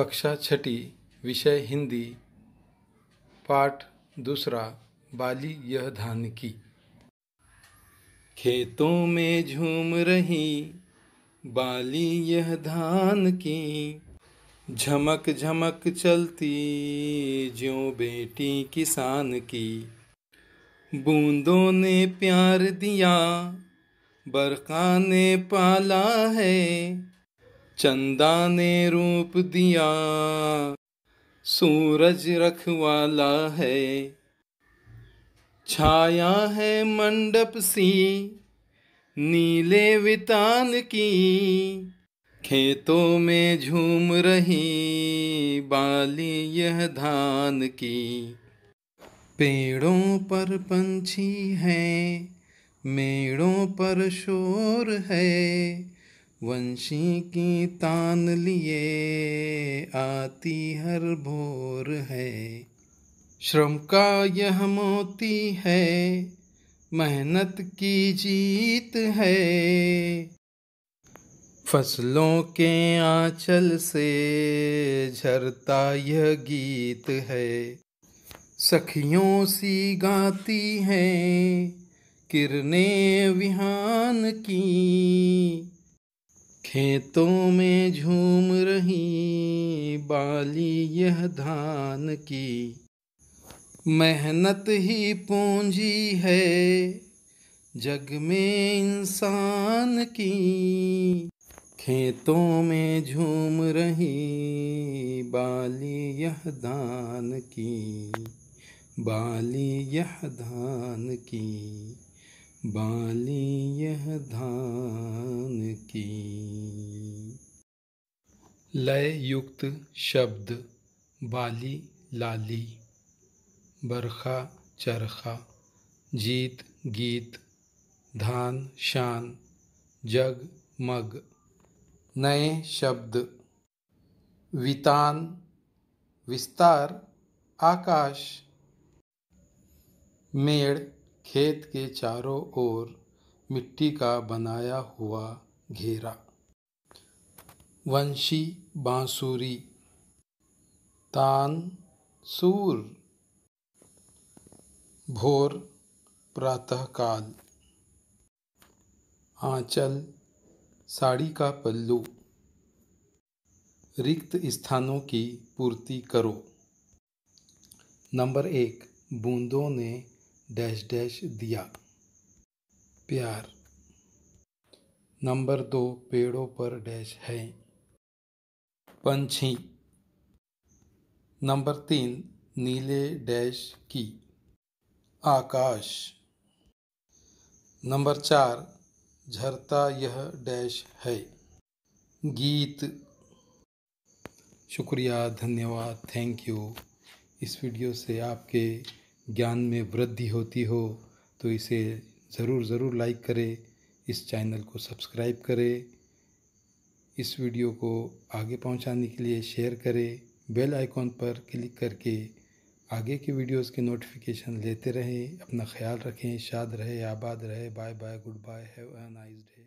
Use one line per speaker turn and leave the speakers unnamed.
कक्षा छठी विषय हिंदी पाठ दूसरा बाली यह धान की खेतों में झूम रही बाली यह धान की झमक झमक चलती जो बेटी किसान की बूंदों ने प्यार दिया बरखा ने पाला है चंदा ने रूप दिया सूरज रखवाला है छाया है मंडप सी नीले वितान की खेतों में झूम रही बाली यह धान की पेड़ों पर पंछी है मेड़ों पर शोर है वंशी की तान लिए आती हर भोर है श्रम का यह मोती है मेहनत की जीत है फसलों के आंचल से झरता यह गीत है सखियों सी गाती है किरने विहान की खेतों में झूम रही बाली यह धान की मेहनत ही पूंजी है जग में इंसान की खेतों में झूम रही बाली यह धान की बाली यह धान की बाली यह धान की लय युक्त शब्द बाली लाली बरखा चरखा जीत गीत धान शान जग मग नए शब्द वितान विस्तार आकाश मेड़ खेत के चारों ओर मिट्टी का बनाया हुआ घेरा वंशी बांसुरी तान सूर भोर प्रातःकाल आंचल साड़ी का पल्लू रिक्त स्थानों की पूर्ति करो नंबर एक बूंदों ने डैश डैश दिया प्यार नंबर दो पेड़ों पर डैश है पंछी नंबर तीन नीले डैश की आकाश नंबर चार झरता यह डैश है गीत शुक्रिया धन्यवाद थैंक यू इस वीडियो से आपके ज्ञान में वृद्धि होती हो तो इसे ज़रूर ज़रूर लाइक करें इस चैनल को सब्सक्राइब करें इस वीडियो को आगे पहुंचाने के लिए शेयर करें बेल आइकॉन पर क्लिक करके आगे के वीडियोस के नोटिफिकेशन लेते रहें अपना ख्याल रखें शाद रहे आबाद रहे bye bye goodbye have a nice day